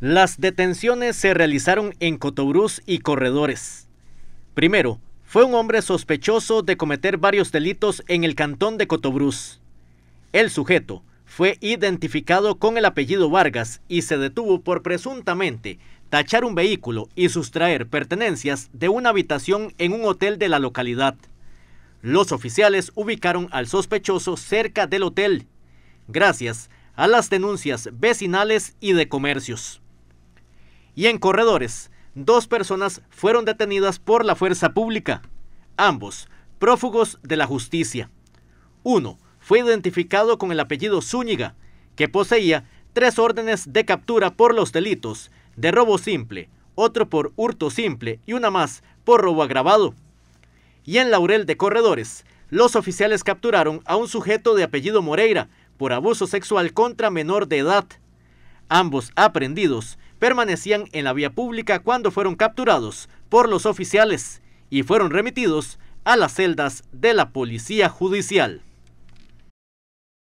Las detenciones se realizaron en Cotobruz y Corredores. Primero, fue un hombre sospechoso de cometer varios delitos en el cantón de Cotobruz. El sujeto fue identificado con el apellido Vargas y se detuvo por presuntamente tachar un vehículo y sustraer pertenencias de una habitación en un hotel de la localidad. Los oficiales ubicaron al sospechoso cerca del hotel, gracias a las denuncias vecinales y de comercios y en corredores, dos personas fueron detenidas por la fuerza pública, ambos prófugos de la justicia. Uno fue identificado con el apellido Zúñiga, que poseía tres órdenes de captura por los delitos de robo simple, otro por hurto simple y una más por robo agravado. Y en Laurel de Corredores, los oficiales capturaron a un sujeto de apellido Moreira por abuso sexual contra menor de edad. Ambos aprendidos permanecían en la vía pública cuando fueron capturados por los oficiales y fueron remitidos a las celdas de la policía judicial.